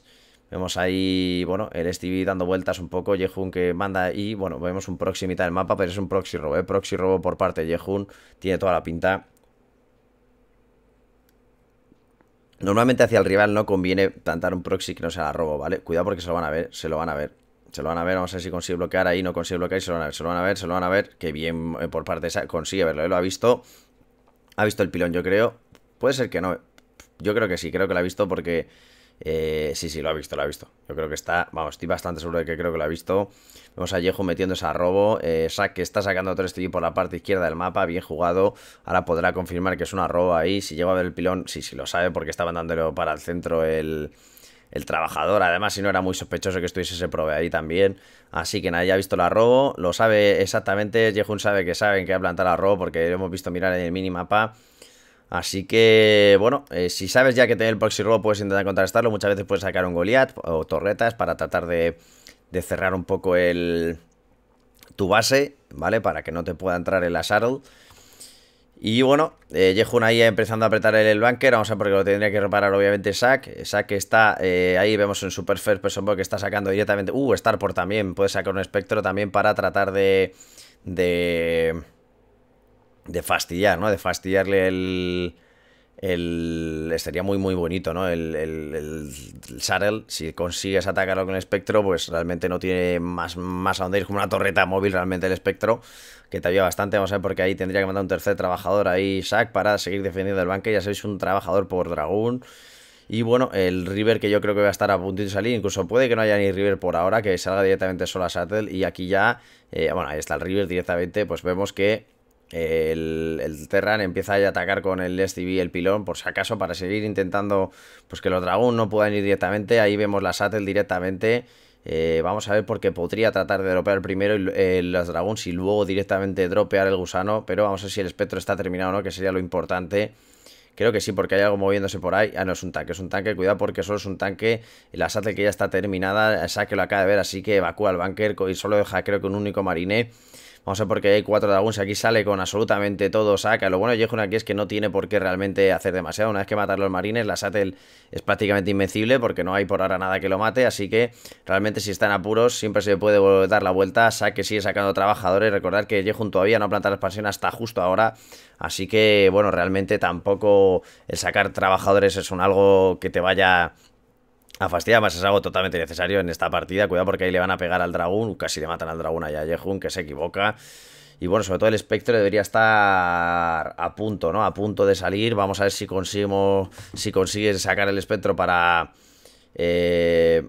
Vemos ahí, bueno, el Stevie dando vueltas un poco, Yehun que manda y, bueno, vemos un proxy mitad del mapa, pero es un proxy robo, ¿eh? Proxy robo por parte de Yehun, tiene toda la pinta. Normalmente hacia el rival no conviene plantar un proxy que no sea la robo, ¿vale? Cuidado porque se lo van a ver, se lo van a ver. Se lo van a ver, vamos a ver si consigue bloquear ahí, no consigue bloquear y se lo van a ver, se lo van a ver, se lo van a ver. qué bien eh, por parte de esa, consigue verlo, Él ¿eh? Lo ha visto, ha visto el pilón, yo creo. Puede ser que no, yo creo que sí, creo que lo ha visto porque eh, sí, sí, lo ha visto, lo ha visto. Yo creo que está, vamos, estoy bastante seguro de que creo que lo ha visto. Vemos a Yehun metiendo esa robo. Eh, Sack que está sacando otro esto por la parte izquierda del mapa, bien jugado. Ahora podrá confirmar que es una robo ahí. Si llega a ver el pilón, sí, sí lo sabe porque estaba dándolo para el centro el, trabajador. Además, si no era muy sospechoso que estuviese ese prove ahí también. Así que nadie ha visto la robo. Lo sabe exactamente. Jehun sabe que saben que va a plantar la robo porque lo hemos visto mirar en el minimapa. Así que, bueno, eh, si sabes ya que tienes el proxy robo puedes intentar contrastarlo. Muchas veces puedes sacar un Goliath o torretas para tratar de, cerrar un poco el, tu base, ¿vale? Para que no te pueda entrar el Asarl. Y bueno, eh, ahí empezando a apretar el, Bunker. Vamos a ver porque lo tendría que reparar, obviamente, Sack. Sack está eh, ahí, vemos en Super First Person que está sacando directamente. Uh, Starport también. Puede sacar un espectro también para tratar de. de de fastidiar, ¿no? De fastidiarle el... El, estaría muy muy bonito, ¿no? El, el, el si consigues atacarlo con el espectro, pues realmente no tiene más, más a dónde ir, como una torreta móvil realmente el espectro, que te ayuda bastante, vamos a ver, porque ahí tendría que mandar un tercer trabajador ahí, Sack, para seguir defendiendo el banque, ya sabéis, un trabajador por dragón. Y bueno, el River que yo creo que va a estar a punto de salir. Incluso puede que no haya ni River por ahora, que salga directamente solo a shuttle Y aquí ya, eh, bueno, ahí está el River directamente. Pues vemos que el, el, Terran empieza a atacar con el y el pilón, por si acaso, para seguir intentando pues que los dragones no puedan ir directamente. Ahí vemos la Sattel directamente. Eh, vamos a ver porque podría tratar de dropear primero eh, los dragones y luego directamente dropear el gusano. Pero vamos a ver si el espectro está terminado o no, que sería lo importante. Creo que sí, porque hay algo moviéndose por ahí. Ah, no, es un tanque, es un tanque. Cuidado porque solo es un tanque. La Sattel que ya está terminada, que lo acaba de ver, así que evacúa al bunker y solo deja creo que un único marine no sé por qué hay cuatro dragons. Aquí sale con absolutamente todo, saca. Lo bueno de Yehun aquí es que no tiene por qué realmente hacer demasiado. Una vez que matar los marines, la Satel es prácticamente invencible porque no hay por ahora nada que lo mate. Así que realmente si están apuros, siempre se puede dar la vuelta. Saque sigue sacando trabajadores. Recordad que Jehun todavía no plantado la expansión hasta justo ahora. Así que, bueno, realmente tampoco el sacar trabajadores es un algo que te vaya a Fastidia más es algo totalmente necesario en esta partida. Cuidado porque ahí le van a pegar al dragón. Uh, casi le matan al dragón allá a Yehun, que se equivoca. Y bueno, sobre todo el espectro debería estar a punto, ¿no? A punto de salir. Vamos a ver si conseguimos. Si consigue sacar el espectro para. Eh,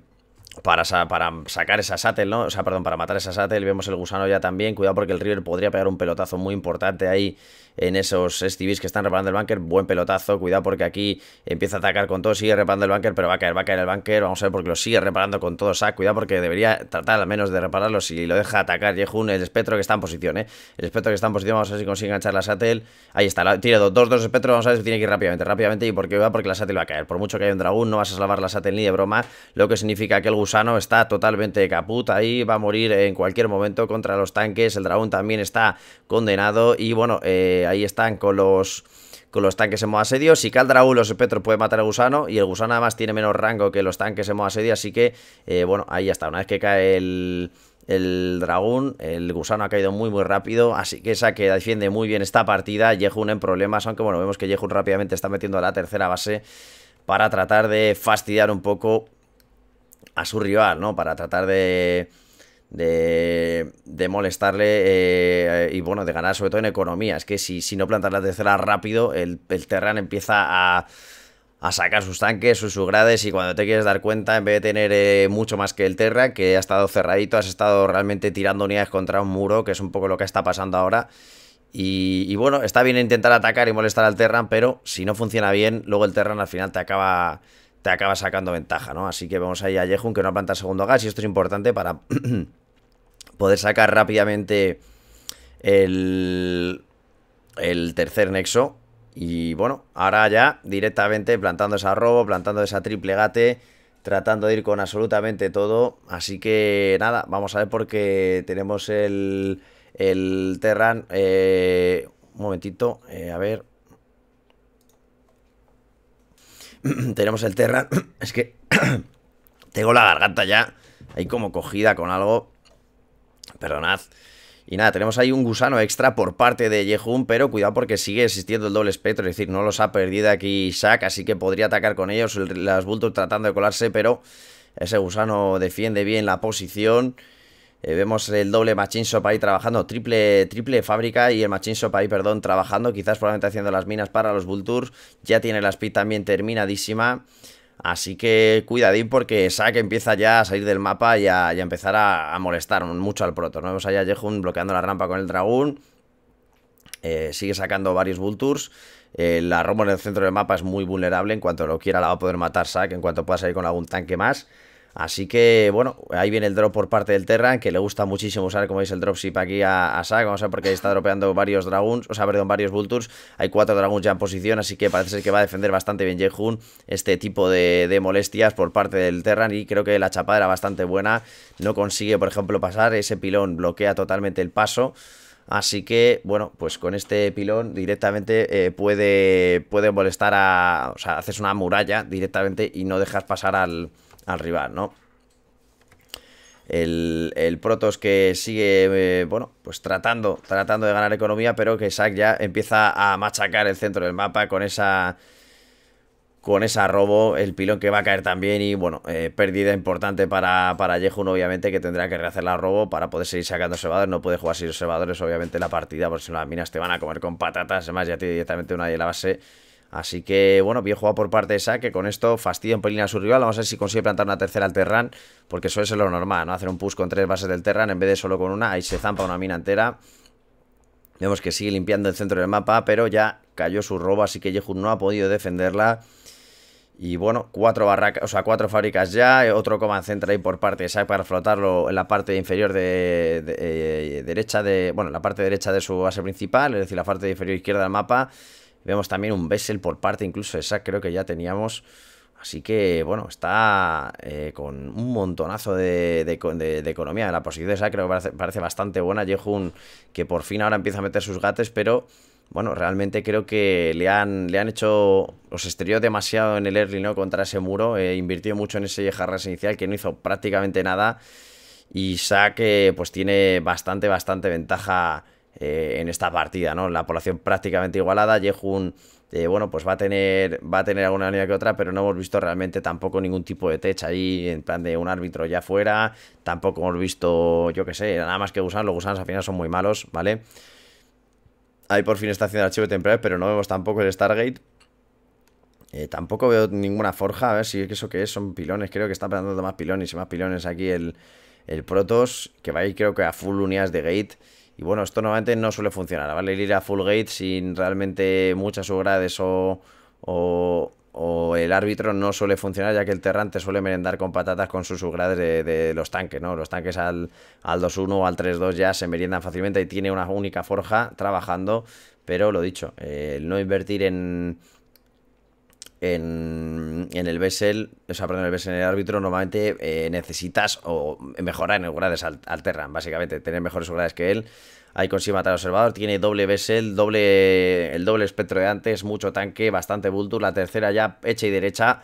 para, para, sacar esa Sattel, ¿no? O sea, perdón, para matar esa Sattel. Vemos el gusano ya también. Cuidado porque el River podría pegar un pelotazo muy importante ahí en esos STVs que están reparando el bunker. Buen pelotazo, cuidado porque aquí empieza a atacar con todo, sigue reparando el bunker, pero va a caer, va a caer el bunker. Vamos a ver porque lo sigue reparando con todo sac. Cuidado porque debería tratar al menos de repararlo si lo deja atacar Yehun, el espectro que está en posición, ¿eh? El espectro que está en posición, vamos a ver si consigue enganchar la Satel. Ahí está, la, tira dos, dos, espectros, vamos a ver si tiene que ir rápidamente, rápidamente. Y porque va porque la Satel va a caer. Por mucho que haya un dragón, no vas a salvar la Satel ni de broma, lo que significa que el gusano está totalmente caput ahí, va a morir en cualquier momento contra los tanques. El dragón también está condenado y bueno, eh ahí están con los, con los tanques en modo asedio. Si cae el dragón los espectros puede matar al gusano. Y el gusano además tiene menos rango que los tanques en modo asedio. Así que, eh, bueno, ahí está. Una vez que cae el, el dragón, el gusano ha caído muy muy rápido, así que esa que defiende muy bien esta partida, Yehun en problemas, aunque bueno, vemos que Yehun rápidamente está metiendo a la tercera base para tratar de fastidiar un poco a su rival, ¿no? Para tratar de de, de molestarle eh, y bueno, de ganar sobre todo en economía. Es que si, si no plantas la tercera rápido, el, Terran empieza a, a sacar sus tanques, sus subgrades y cuando te quieres dar cuenta, en vez de tener eh, mucho más que el Terran, que ha estado cerradito, has estado realmente tirando unidades contra un muro, que es un poco lo que está pasando ahora. Y, bueno, está bien intentar atacar y molestar al Terran, pero si no funciona bien, luego el Terran al final te acaba, te acaba sacando ventaja, ¿no? Así que vamos ahí a Yehun, que no planta el segundo gas, y esto es importante para poder sacar rápidamente el, tercer nexo. Y bueno, ahora ya directamente plantando esa robo, plantando esa triple gate, tratando de ir con absolutamente todo. Así que nada, vamos a ver porque tenemos el, el Terran. Eh, un momentito, eh, a ver. tenemos el Terran. es que tengo la garganta ya ahí como cogida con algo. Perdonad. Y nada, tenemos ahí un gusano extra por parte de Yehun, pero cuidado porque sigue existiendo el doble espectro, es decir, no los ha perdido aquí Shaq, así que podría atacar con ellos, las Vultures tratando de colarse, pero ese gusano defiende bien la posición. Eh, vemos el doble Machine ahí trabajando, triple, triple fábrica y el Machine ahí, perdón, trabajando, quizás probablemente haciendo las minas para los Vultures. Ya tiene la speed también terminadísima. Así que cuidadín porque Sack empieza ya a salir del mapa y a, empezar a, molestar mucho al proto. Vemos allá a Jehun bloqueando la rampa con el dragón. Eh, sigue sacando varios Vultures. Eh, la Roma en el centro del mapa es muy vulnerable. En cuanto lo quiera la va a poder matar Sack. En cuanto pueda salir con algún tanque más. Así que, bueno, ahí viene el drop por parte del Terran, que le gusta muchísimo usar, como veis, el dropship aquí a, a Vamos a ver porque está dropeando varios Dragons, o sea, perdón, varios Vultures. Hay cuatro Dragons ya en posición, así que parece ser que va a defender bastante bien Jehun este tipo de, molestias por parte del Terran. Y creo que la chapada era bastante buena. No consigue, por ejemplo, pasar. Ese pilón bloquea totalmente el paso. Así que, bueno, pues con este pilón directamente eh, puede, puede molestar a... O sea, haces una muralla directamente y no dejas pasar al al rival, ¿no? El, el, Protos que sigue, eh, bueno, pues tratando, tratando de ganar economía, pero que Sack ya empieza a machacar el centro del mapa con esa... Con esa robo, el pilón que va a caer también y bueno, eh, pérdida importante para, para Yehun, obviamente, que tendrá que rehacer la robo para poder seguir sacando observadores. No puede jugar sin observadores, obviamente, la partida, porque si no las minas te van a comer con patatas. Además, ya tiene directamente una de la base Así que, bueno, bien jugado por parte de que Con esto fastidia un pelín a su rival. Vamos a ver si consigue plantar una tercera al Terran. Porque suele ser lo normal, ¿no? Hacer un push con tres bases del Terran en vez de solo con una. Ahí se zampa una mina entera. Vemos que sigue limpiando el centro del mapa, pero ya cayó su robo, así que Yehun no ha podido defenderla. Y bueno, cuatro barracas, o sea, cuatro fábricas ya, otro command center ahí por parte de Sack para flotarlo en la parte inferior de, eh, derecha de, bueno, la parte derecha de su base principal, es decir, la parte inferior izquierda del mapa. Vemos también un Bessel por parte incluso de Sack, creo que ya teníamos. Así que, bueno, está eh, con un montonazo de, de, de, economía. La posición de Sack creo que parece, bastante buena. Jehun, que por fin ahora empieza a meter sus gates, pero bueno, realmente creo que le han, le han hecho, los estrelló demasiado en el early, ¿no? Contra ese muro, eh, invirtió mucho en ese jarras inicial que no hizo prácticamente nada y Sack eh, pues tiene bastante, bastante ventaja eh, en esta partida, ¿no? La población prácticamente igualada, Yehun... Eh, bueno, pues va a tener va a tener alguna unidad que otra, pero no hemos visto realmente tampoco ningún tipo de tech ahí, en plan de un árbitro ya fuera, tampoco hemos visto, yo qué sé, nada más que gusanos, los gusanos al final son muy malos, ¿vale? Ahí por fin está haciendo el archivo temporal, pero no vemos tampoco el Stargate. Eh, tampoco veo ninguna forja, a ver si es eso que es, son pilones, creo que está plantando más pilones y más pilones aquí el, el Protos, que va a ir creo que a full unidades de gate. Y bueno, esto normalmente no suele funcionar, ¿vale? El ir a full gate sin realmente muchas subgrades o, o, el árbitro no suele funcionar, ya que el terrante suele merendar con patatas con sus subgrades de, los tanques, ¿no? Los tanques al, al 2-1 o al 3-2 ya se meriendan fácilmente y tiene una única forja trabajando, pero lo dicho, eh, el no invertir en en en el Bessel, o sea, en el Bessel, en el árbitro, normalmente eh, necesitas o mejorar en el al, al Terran, básicamente, tener mejores grades que él. Ahí consigue matar al observador, tiene doble Bessel, doble, el doble espectro de antes, mucho tanque, bastante bulto la tercera ya hecha y derecha.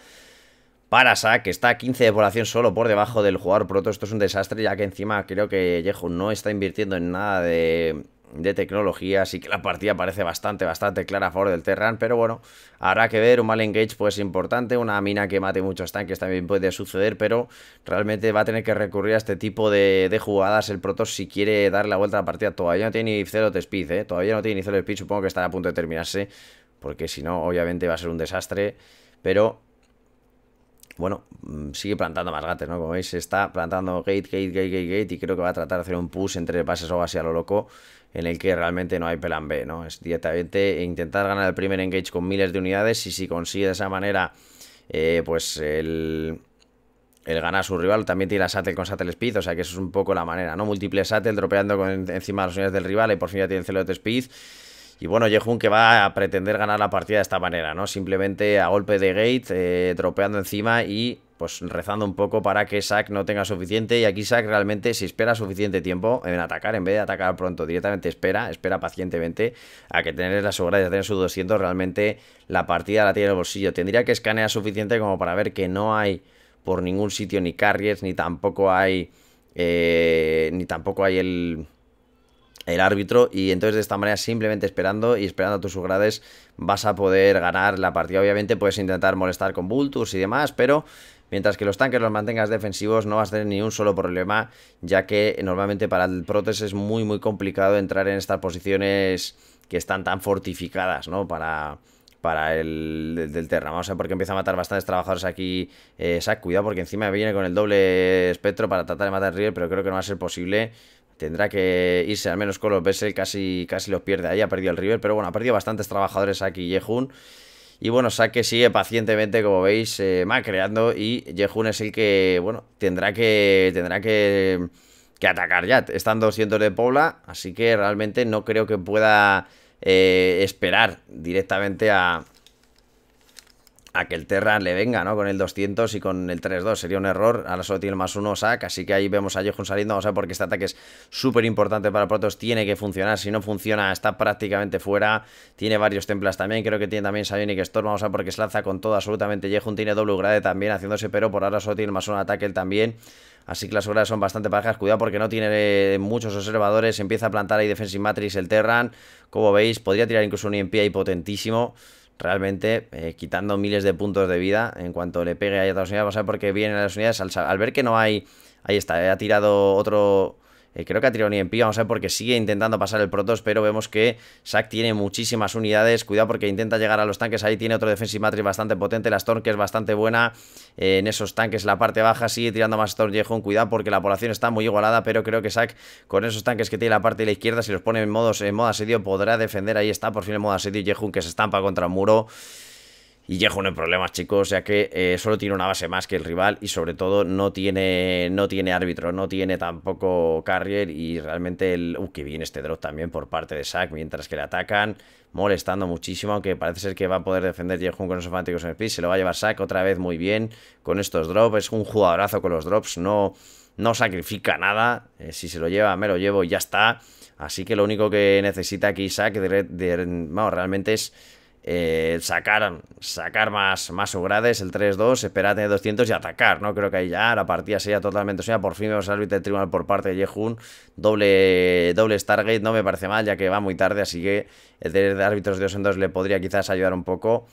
Para Sa, que está a 15 de población solo por debajo del jugador proto, esto es un desastre, ya que encima creo que Yehu no está invirtiendo en nada de, de tecnología, así que la partida parece bastante, bastante clara a favor del Terran, pero bueno, habrá que ver, un mal engage pues importante, una mina que mate muchos tanques también puede suceder, pero realmente va a tener que recurrir a este tipo de, jugadas el Protoss si quiere dar la vuelta a la partida, todavía no tiene ni cero de speed, ¿eh? todavía no tiene ni cero de speed, supongo que está a punto de terminarse, porque si no, obviamente va a ser un desastre, pero bueno, mm, sigue plantando más gates, ¿no? Como veis, está plantando gate, gate, gate, gate, gate, y creo que va a tratar de hacer un push entre bases o así a lo loco, en el que realmente no hay plan B, ¿no? Es directamente intentar ganar el primer engage con miles de unidades y si consigue de esa manera, eh, pues el, el ganar a su rival. También tira Sattel con Sattel Speed, o sea que eso es un poco la manera, ¿no? Múltiple Sattel dropeando encima de las unidades del rival y por fin ya tiene celote Speed. Y bueno, Jehun que va a pretender ganar la partida de esta manera, ¿no? Simplemente a golpe de gate, tropeando eh, dropeando encima y pues rezando un poco para que Sack no tenga suficiente. Y aquí Sack realmente, si espera suficiente tiempo en atacar, en vez de atacar pronto, directamente espera, espera pacientemente a que tener la seguridad a tener su 200, realmente la partida la tiene en el bolsillo. Tendría que escanear suficiente como para ver que no hay por ningún sitio ni carriers, ni tampoco hay. Eh, ni tampoco hay el el árbitro y entonces de esta manera simplemente esperando y esperando tus subgrades vas a poder ganar la partida. Obviamente puedes intentar molestar con bultus y demás, pero Mientras que los tanques los mantengas defensivos no vas a tener ni un solo problema, ya que normalmente para el Protes es muy muy complicado entrar en estas posiciones que están tan fortificadas, ¿no? Para, para el del, Terra. Vamos a ver porque empieza a matar bastantes trabajadores aquí. Eh, cuidado porque encima viene con el doble espectro para tratar de matar River, pero creo que no va a ser posible. Tendrá que irse al menos con los Bessel, casi, casi los pierde ahí, ha perdido el River, pero bueno, ha perdido bastantes trabajadores aquí Yehun. Y bueno, Saque sigue pacientemente, como veis, eh, macreando y Jehun es el que, bueno, tendrá que... Tendrá que que atacar ya. Están 200 de Pobla, así que realmente no creo que pueda eh, esperar directamente a, a que el Terran le venga, ¿no? Con el 200 y con el 3-2. Sería un error. Ahora solo tiene más uno sac, así que ahí vemos a Jehun saliendo. Vamos a ver porque este ataque es súper importante para protos Tiene que funcionar. Si no funciona, está prácticamente fuera. Tiene varios templas también. Creo que tiene también que Storm. Vamos a ver porque se lanza con todo absolutamente. Jehun tiene doble grade también haciéndose, pero por ahora solo tiene más uno ataque él también. Así que las horas son bastante bajas, Cuidado porque no tiene eh, muchos observadores. Empieza a plantar ahí Defensive Matrix el Terran. Como veis, podría tirar incluso un EMP ahí potentísimo realmente eh, quitando miles de puntos de vida en cuanto le pegue a Estados unidades. va a ser porque viene vienen las unidades. Al, al ver que no hay... Ahí está, eh, ha tirado otro eh, creo que ha y en pie, vamos a ver porque sigue intentando pasar el Protoss, pero vemos que Sack tiene muchísimas unidades. Cuidado porque intenta llegar a los tanques, ahí tiene otro Defensive Matrix bastante potente, la Storm que es bastante buena eh, en esos tanques, la parte baja sigue tirando más Storm Jehon. Cuidado porque la población está muy igualada, pero creo que Sack con esos tanques que tiene la parte de la izquierda, si los pone en, modos, en modo asedio podrá defender. Ahí está por fin el modo asedio Jehun que se estampa contra el muro. Y Yehu no hay problemas, chicos. O sea que eh, solo tiene una base más que el rival y sobre todo no tiene, no tiene árbitro, no tiene tampoco carrier y realmente el... Uh, que bien este drop también por parte de Sack mientras que le atacan, molestando muchísimo, aunque parece ser que va a poder defender Yehu con esos fanáticos en el Se lo va a llevar Sack otra vez muy bien con estos drops. Es un jugadorazo con los drops, no, no sacrifica nada. Eh, si se lo lleva, me lo llevo y ya está. Así que lo único que necesita aquí Sack realmente es eh, sacar, más, más el 3-2, esperar a tener 200 y atacar, ¿no? Creo que ahí ya la partida sería totalmente suya. Por fin vemos árbitro de tribunal por parte de Yehun. Doble, doble Stargate, no me parece mal, ya que va muy tarde, así que el de árbitros de 2 en 2 le podría quizás ayudar un poco.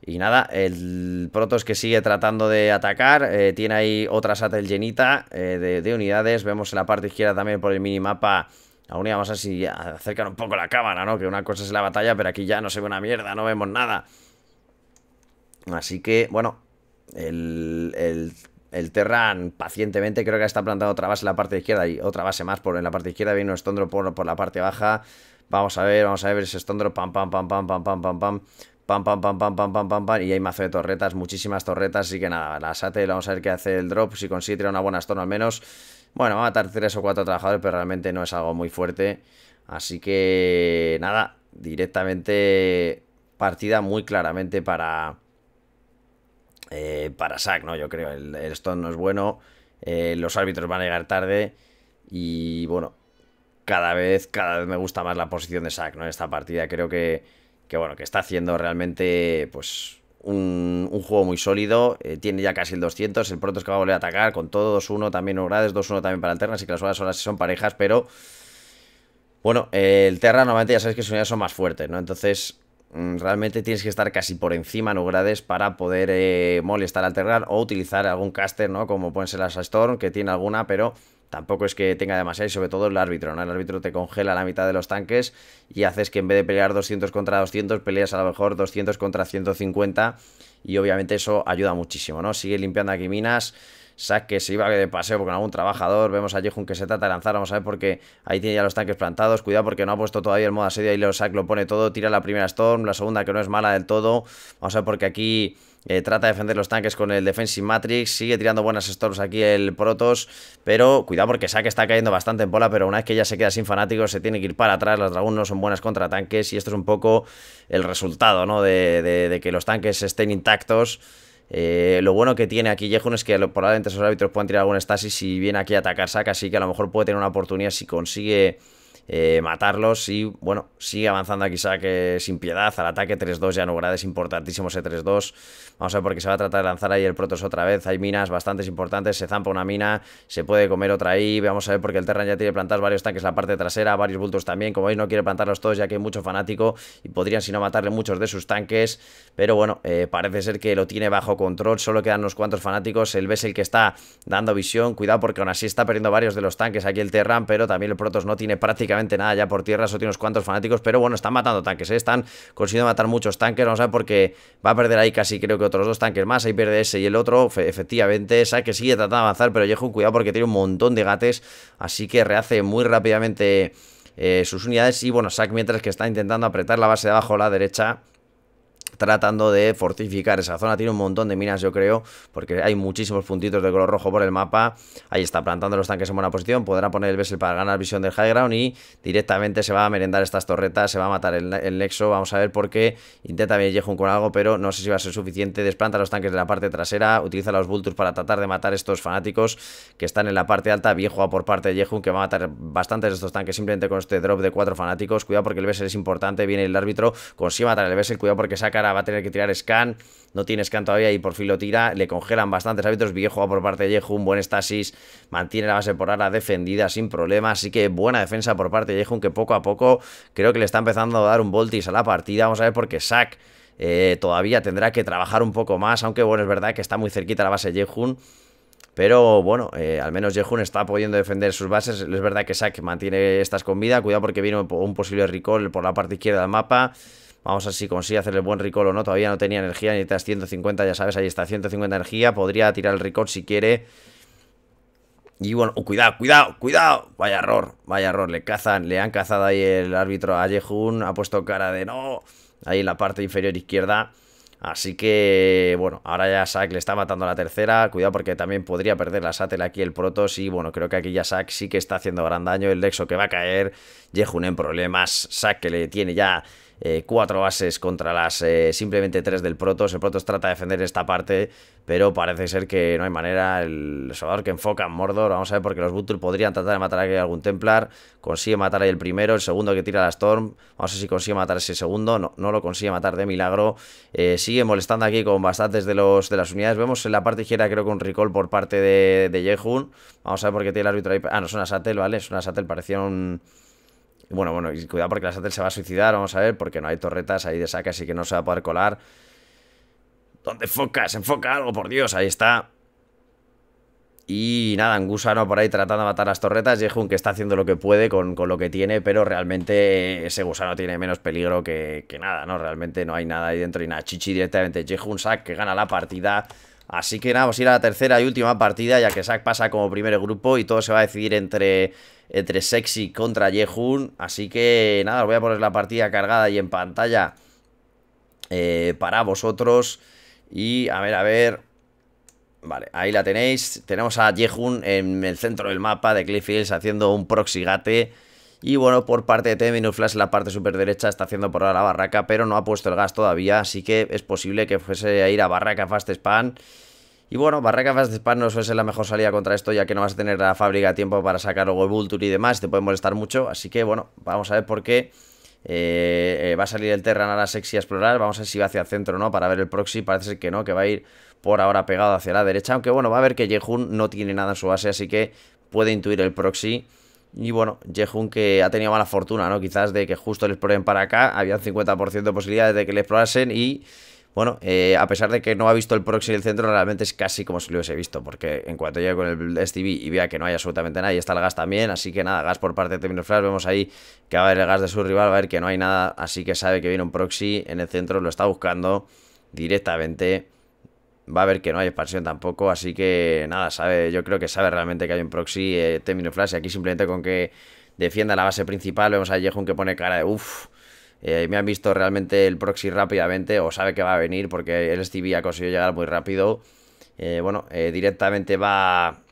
Y nada, el Protos que sigue tratando de atacar. Eh, tiene ahí otra satel llenita eh, de, de unidades. Vemos en la parte izquierda también por el minimapa Aún íbamos así a acercar un poco la cámara, ¿no? Que una cosa es la batalla, pero aquí ya no se ve una mierda, no vemos nada. Así que, bueno, el, el, Terran pacientemente creo que está plantando otra base en la parte izquierda y otra base más por en la parte izquierda. Viene un Estondro por, por la parte baja. Vamos a ver, vamos a ver ese Estondro. Pam, pam, pam, pam, pam, pam, pam, pam. Pam, pam, pam, pam, pam, pam, pam, pam. Y hay mazo de torretas, muchísimas torretas. Así que nada, la Sate, vamos a ver qué hace el drop. Si consigue tirar una buena zona al menos. Bueno, va a matar tres o cuatro trabajadores, pero realmente no es algo muy fuerte. Así que nada, directamente partida muy claramente para... Eh, para Sack, ¿no? Yo creo, el, el Stone no es bueno, eh, los árbitros van a llegar tarde y bueno, cada vez, cada vez me gusta más la posición de Sack, ¿no? En esta partida creo que, que bueno, que está haciendo realmente, pues, un, juego muy sólido, eh, tiene ya casi el 200, el es que va a volver a atacar con todo 2-1 también Nugrades, 2-1 también para el Terra, así que las horas son parejas, pero bueno, eh, el Terra normalmente ya sabes que sus unidades son más fuertes, ¿no? Entonces mm, realmente tienes que estar casi por encima Nugrades para poder eh, molestar al Terran o utilizar algún caster, ¿no? Como pueden ser las Storm, que tiene alguna, pero tampoco es que tenga demasiado, y sobre todo el árbitro, ¿no? El árbitro te congela la mitad de los tanques y haces que en vez de pelear 200 contra 200, peleas a lo mejor 200 contra 150 y obviamente eso ayuda muchísimo, ¿no? Sigue limpiando aquí minas, sac que se iba de paseo con algún trabajador, vemos a Jehun que se trata de lanzar, vamos a ver porque ahí tiene ya los tanques plantados, cuidado porque no ha puesto todavía el modo asedio, ahí lo sac lo pone todo, tira la primera Storm, la segunda que no es mala del todo, vamos a ver porque aquí... Eh, trata de defender los tanques con el Defensive Matrix. Sigue tirando buenas storms aquí el Protos. Pero cuidado porque Saka está cayendo bastante en bola. Pero una vez que ya se queda sin fanáticos, se tiene que ir para atrás. Las dragones no son buenas contra tanques. Y esto es un poco el resultado, ¿no? De, que los tanques estén intactos. Eh, lo bueno que tiene aquí Jehun es que probablemente esos árbitros pueden tirar algún stasis si viene aquí a atacar Saka así que a lo mejor puede tener una oportunidad si consigue eh, matarlos y, bueno, sigue avanzando aquí que sin piedad al ataque 3-2 ya no, es importantísimo ese 3-2 vamos a ver porque se va a tratar de lanzar ahí el Protoss otra vez, hay minas bastante importantes se zampa una mina, se puede comer otra ahí vamos a ver porque el Terran ya tiene plantados varios tanques en la parte trasera, varios bultos también, como veis no quiere plantarlos todos ya que hay mucho fanático y podrían si no matarle muchos de sus tanques pero bueno, eh, parece ser que lo tiene bajo control, solo quedan unos cuantos fanáticos el ves el que está dando visión, cuidado porque aún así está perdiendo varios de los tanques aquí el Terran, pero también el Protoss no tiene práctica nada ya por tierra, solo tiene unos cuantos fanáticos, pero bueno, están matando tanques, ¿eh? están consiguiendo matar muchos tanques, vamos a ver porque va a perder ahí casi creo que otros dos tanques más, ahí pierde ese y el otro, efectivamente, sabe que sigue tratando de avanzar, pero un cuidado porque tiene un montón de gates, así que rehace muy rápidamente... Eh, sus unidades y bueno, Sack mientras que está intentando apretar la base de abajo a la derecha tratando de fortificar esa zona. Tiene un montón de minas, yo creo, porque hay muchísimos puntitos de color rojo por el mapa. Ahí está plantando los tanques en buena posición. Podrá poner el Vessel para ganar visión del high ground y directamente se va a merendar estas torretas, se va a matar el, Nexo. Vamos a ver por qué. Intenta Yehun con algo, pero no sé si va a ser suficiente. Desplanta los tanques de la parte trasera, utiliza los Vultures para tratar de matar estos fanáticos que están en la parte alta. Viejo a por parte de Yehun, que va a matar bastantes de estos tanques simplemente con este drop de cuatro fanáticos. Cuidado porque el Vessel es importante, viene el árbitro, consigue matar el Vessel, cuidado porque saca cara, va a tener que tirar scan. No tiene scan todavía y por fin lo tira. Le congelan bastantes hábitos. Viejo por parte de Yehun. buen estasis. Mantiene la base por ahora defendida sin problema. Así que buena defensa por parte de Yehun. que poco a poco creo que le está empezando a dar un voltis a la partida. Vamos a ver porque Sack eh, todavía tendrá que trabajar un poco más. Aunque bueno, es verdad que está muy cerquita la base de Pero bueno, eh, al menos Yehun está pudiendo defender sus bases. Es verdad que Sack mantiene estas con vida. Cuidado porque viene un posible recall por la parte izquierda del mapa. Vamos a ver si consigue hacer el buen recall o no. Todavía no tenía energía, das 150, ya sabes, ahí está 150 energía. Podría tirar el recall si quiere. Y bueno, oh, cuidado, cuidado, cuidado. Vaya error, vaya error. Le cazan, le han cazado ahí el árbitro a Yehun. Ha puesto cara de no. Ahí en la parte inferior izquierda. Así que, bueno, ahora ya Sack le está matando a la tercera. Cuidado porque también podría perder la Sattel aquí el Protoss. Y bueno, creo que aquí ya Sack sí que está haciendo gran daño. El Lexo que va a caer. Yehun en problemas. Sack que le tiene ya eh, cuatro bases contra las eh, simplemente tres del proto. El Protoss trata de defender esta parte, pero parece ser que no hay manera. El Salvador que enfoca en Mordor, vamos a ver, porque los Butul podrían tratar de matar a algún Templar. Consigue matar ahí el primero, el segundo que tira la Storm. Vamos a ver si consigue matar ese segundo. No, no lo consigue matar de milagro. Eh, sigue molestando aquí con bastantes de, los, de las unidades. Vemos en la parte izquierda, creo que un recall por parte de, de Vamos a ver por qué tiene el árbitro ahí. Ah, no, es una Satel, ¿vale? Es una Satel, parecía un. Bueno, bueno, y cuidado porque la Sattel se va a suicidar, vamos a ver, porque no hay torretas ahí de saca, así que no se va a poder colar. ¿Dónde enfocas? Enfoca algo, por Dios, ahí está. Y nada, un gusano por ahí tratando de matar las torretas. Jehun que está haciendo lo que puede con, lo que tiene, pero realmente ese gusano tiene menos peligro que, que nada, ¿no? Realmente no hay nada ahí dentro y nada. Chichi directamente. Jehun Sack que gana la partida. Así que nada, vamos a ir a la tercera y última partida, ya que Zack pasa como primer grupo y todo se va a decidir entre, entre Sexy contra Yehun. Así que nada, os voy a poner la partida cargada y en pantalla eh, para vosotros. Y a ver, a ver... Vale, ahí la tenéis. Tenemos a Yehun en el centro del mapa de Cliff Hills haciendo un proxigate. Y bueno, por parte de Temin Flash, la parte super derecha está haciendo por ahora la barraca, pero no ha puesto el gas todavía, así que es posible que fuese a ir a barraca fast span. Y bueno, Barraca Fast Span no suele la mejor salida contra esto, ya que no vas a tener la fábrica a tiempo para sacar luego el Vulture y demás, te puede molestar mucho. Así que bueno, vamos a ver por qué. Eh, eh, va a salir el Terran la sexy a explorar. Vamos a ver si va hacia el centro no para ver el proxy. Parece que no, que va a ir por ahora pegado hacia la derecha. Aunque bueno, va a ver que Yehun no tiene nada en su base, así que puede intuir el proxy. Y bueno, Jehun que ha tenido mala fortuna, ¿no? Quizás de que justo le exploren para acá, habían 50% de posibilidades de que le explorasen y... Bueno, eh, a pesar de que no ha visto el proxy el centro, realmente es casi como si lo hubiese visto, porque en cuanto llega con el STV y vea que no hay absolutamente nada, y está el gas también, así que nada, gas por parte de Terminal Flash, vemos ahí que va a ver el gas de su rival, va a ver que no hay nada, así que sabe que viene un proxy en el centro, lo está buscando directamente va a ver que no hay expansión tampoco, así que nada, sabe, yo creo que sabe realmente que hay un proxy eh, y aquí simplemente con que defienda la base principal vemos a Yehun que pone cara de uff. Eh, me han visto realmente el proxy rápidamente o sabe que va a venir porque el Stevie ha conseguido llegar muy rápido. Eh, bueno, directamente va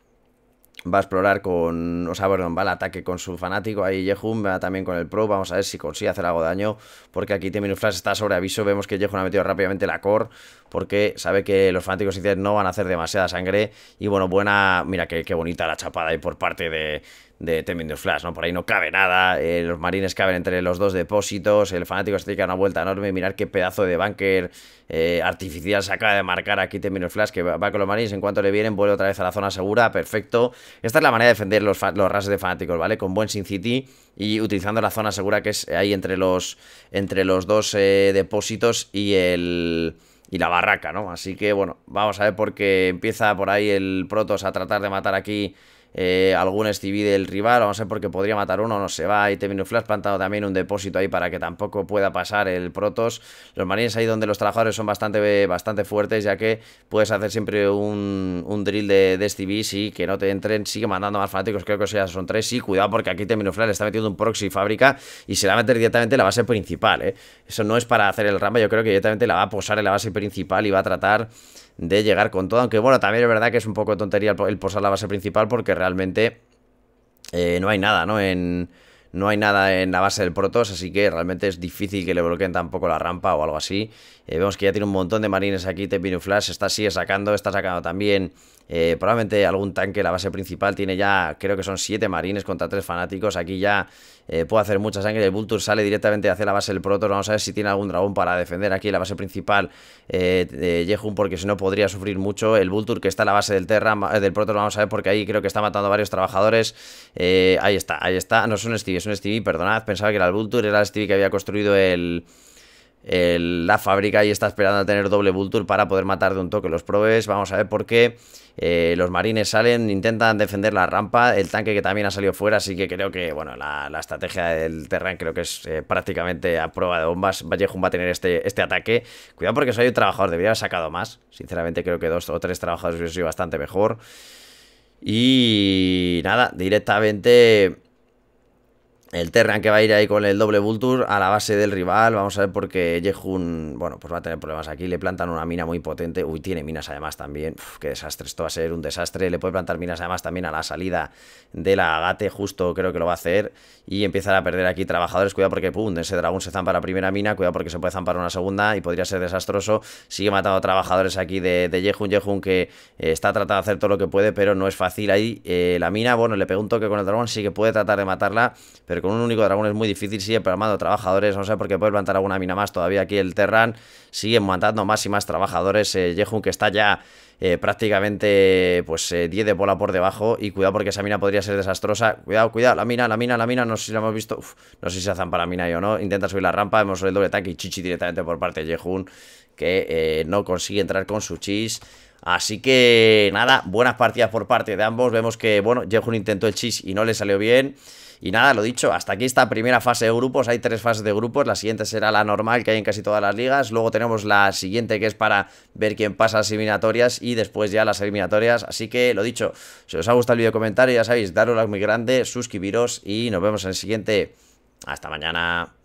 va a explorar con, o sea, perdón, va al ataque con su fanático, ahí Yehun va también con el pro, vamos a ver si consigue hacer algo de daño, porque aquí t Flash está sobre aviso, vemos que Yehun ha metido rápidamente la core, porque sabe que los fanáticos no van a hacer demasiada sangre, y bueno, buena, mira qué, qué bonita la chapada ahí por parte de, de Temindor Flash, ¿no? Por ahí no cabe nada, eh, los marines caben entre los dos depósitos, el fanático se dar una vuelta enorme, mirar qué pedazo de bunker eh, artificial se acaba de marcar aquí Temindor Flash, que va con los marines, en cuanto le vienen vuelve otra vez a la zona segura, perfecto. Esta es la manera de defender los, los de fanáticos, ¿vale? Con buen Sin City y utilizando la zona segura que es ahí entre los, entre los dos eh, depósitos y el y la barraca, ¿no? Así que bueno, vamos a ver porque empieza por ahí el Protos a tratar de matar aquí eh, algún STV del rival, vamos a ver porque podría matar uno, no se va, y Teminu Flash plantado también un depósito ahí para que tampoco pueda pasar el Protos, los marines ahí donde los trabajadores son bastante, bastante fuertes ya que puedes hacer siempre un, drill de, de sí, que no te entren, sigue mandando más fanáticos, creo que ya son tres, sí, cuidado porque aquí Teminu Flash le está metiendo un proxy fábrica y se la va a meter directamente en la base principal, ¿eh? eso no es para hacer el rampa, yo creo que directamente la va a posar en la base principal y va a tratar de llegar con todo. Aunque bueno, también es verdad que es un poco tontería el, posar la base principal porque realmente eh, no hay nada, ¿no? En, no hay nada en la base del Protoss, así que realmente es difícil que le bloqueen tampoco la rampa o algo así. Eh, vemos que ya tiene un montón de marines aquí, Tepinu Flash está sigue sacando, está sacando también eh, probablemente algún tanque, la base principal tiene ya, creo que son 7 marines contra 3 fanáticos, aquí ya eh, puede hacer mucha sangre. El Vulture sale directamente hacia la base del Protor. Vamos a ver si tiene algún dragón para defender aquí la base principal eh, de Yehun, porque si no podría sufrir mucho. El Vulture que está en la base del Terra, del Protor, vamos a ver, porque ahí creo que está matando a varios trabajadores. Eh, ahí está, ahí está. No es un Stevie, es un Stevie, perdonad. Pensaba que era el Vulture, era el Stevie que había construido el... la fábrica y está esperando a tener doble Vulture para poder matar de un toque los probes. Vamos a ver por qué. Eh, los marines salen, intentan defender la rampa. El tanque que también ha salido fuera, así que creo que, bueno, la, estrategia del Terran creo que es eh, prácticamente a prueba de bombas. Vallejo va a tener este, este ataque. Cuidado porque soy un trabajador, debería haber sacado más. Sinceramente creo que dos o tres trabajadores hubiese sido bastante mejor. Y nada, directamente el Terran que va a ir ahí con el doble Vulture a la base del rival. Vamos a ver porque Jehun, bueno, pues va a tener problemas aquí. Le plantan una mina muy potente. Uy, tiene minas además también. qué desastre. Esto va a ser un desastre. Le puede plantar minas además también a la salida de la agate. Justo creo que lo va a hacer. Y empiezan a perder aquí trabajadores. Cuidado porque, pum, ese dragón se zampa la primera mina. Cuidado porque se puede zampar una segunda y podría ser desastroso. Sigue matando trabajadores aquí de, de Jehun. que eh, está tratando de hacer todo lo que puede, pero no es fácil ahí. Eh, la mina, bueno, le pregunto que con el dragón. Sí que puede tratar de matarla, pero con un único dragón es muy difícil, sigue programando trabajadores, no sé por qué puede plantar alguna mina más todavía aquí el Terran, siguen mandando más y más trabajadores, eh, Jehun, que está ya eh, prácticamente pues 10 eh, de bola por debajo y cuidado porque esa mina podría ser desastrosa, cuidado, cuidado, la mina, la mina, la mina, no sé si la hemos visto, no sé si se para la mina o no, intenta subir la rampa, hemos subido el doble tanque y chichi directamente por parte de Yehun que no consigue entrar con su chis. Así que nada, buenas partidas por parte de ambos. Vemos que, bueno, Jehun intentó el chis y no le salió bien. Y nada, lo dicho, hasta aquí esta primera fase de grupos, hay tres fases de grupos, la siguiente será la normal que hay en casi todas las ligas, luego tenemos la siguiente que es para ver quién pasa a las eliminatorias y después ya las eliminatorias, así que lo dicho, si os ha gustado el vídeo comentario ya sabéis, daros like muy grande, suscribiros y nos vemos en el siguiente, hasta mañana.